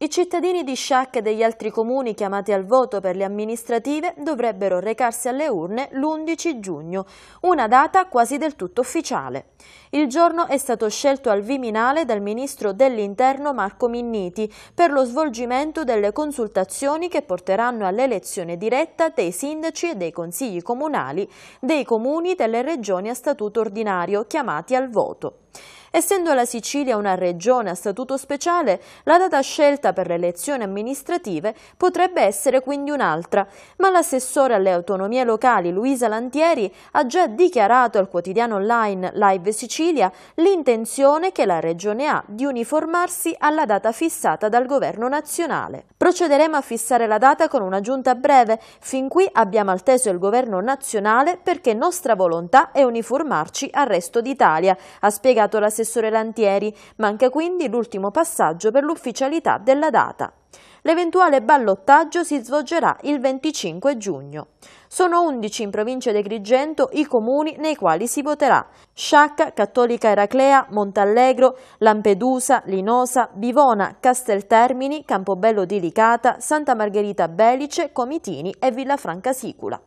I cittadini di Sciacca e degli altri comuni chiamati al voto per le amministrative dovrebbero recarsi alle urne l'11 giugno, una data quasi del tutto ufficiale. Il giorno è stato scelto al Viminale dal ministro dell'Interno Marco Minniti per lo svolgimento delle consultazioni che porteranno all'elezione diretta dei sindaci e dei consigli comunali dei comuni delle regioni a statuto ordinario chiamati al voto. Essendo la Sicilia una regione a statuto speciale, la data scelta per le elezioni amministrative potrebbe essere quindi un'altra, ma l'assessore alle autonomie locali Luisa Lantieri ha già dichiarato al quotidiano online Live Sicilia l'intenzione che la regione ha di uniformarsi alla data fissata dal governo nazionale. Procederemo a fissare la data con una giunta breve, fin qui abbiamo alteso il governo nazionale perché nostra volontà è uniformarci al resto d'Italia, ha spiegato l'assessore professore Lantieri, manca quindi l'ultimo passaggio per l'ufficialità della data. L'eventuale ballottaggio si svolgerà il 25 giugno. Sono 11 in provincia di Grigento i comuni nei quali si voterà. Sciacca, Cattolica Eraclea, Montallegro, Lampedusa, Linosa, Bivona, Casteltermini, Campobello di Licata, Santa Margherita Belice, Comitini e Villafranca Sicula.